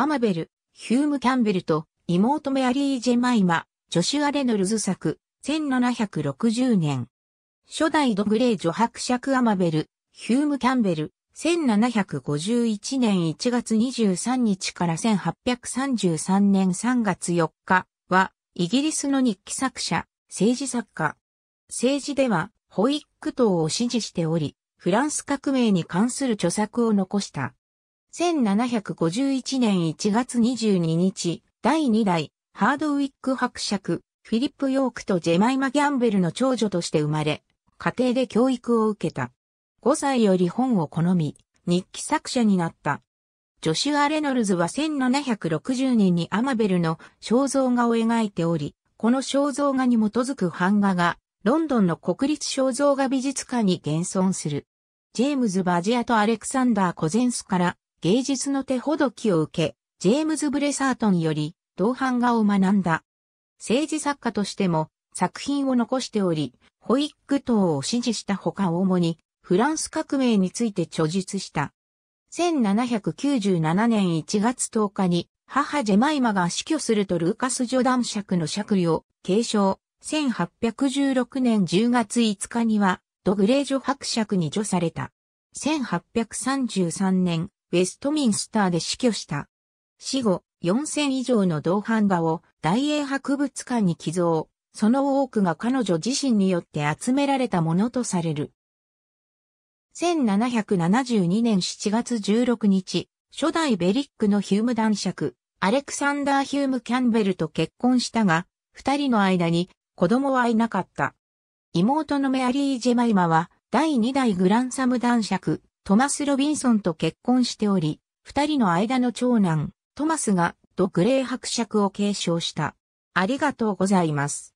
アマベル、ヒューム・キャンベルと妹メアリー・ジェマイマ、ジョシュア・レノルズ作、1760年。初代ドグレー女伯爵アマベル、ヒューム・キャンベル、1751年1月23日から1833年3月4日は、イギリスの日記作者、政治作家。政治では、ホイック党を支持しており、フランス革命に関する著作を残した。1751年1月22日、第2代、ハードウィック伯爵、フィリップ・ヨークとジェマイマ・ギャンベルの長女として生まれ、家庭で教育を受けた。5歳より本を好み、日記作者になった。ジョシュア・レノルズは1760年にアマベルの肖像画を描いており、この肖像画に基づく版画が、ロンドンの国立肖像画美術館に現存する。ジェームズ・バジアとアレクサンダー・コゼンスから芸術の手ほどきを受け、ジェームズ・ブレサートンより、同伴画を学んだ。政治作家としても、作品を残しており、ホイック党を支持したほか主に、フランス革命について著述した。1797年1月10日に、母ジェマイマが死去するとルーカス・ジョダン爵の爵位を継承。1816年10月5日には、ドグレージョ伯爵に除された。1833年ウェストミンスターで死去した。死後、4000以上の銅版画を大英博物館に寄贈、その多くが彼女自身によって集められたものとされる。1772年7月16日、初代ベリックのヒューム男爵、アレクサンダー・ヒューム・キャンベルと結婚したが、二人の間に子供はいなかった。妹のメアリー・ジェマイマは、第二代グランサム男爵、トマス・ロビンソンと結婚しており、二人の間の長男、トマスが、ド・グレー伯爵を継承した。ありがとうございます。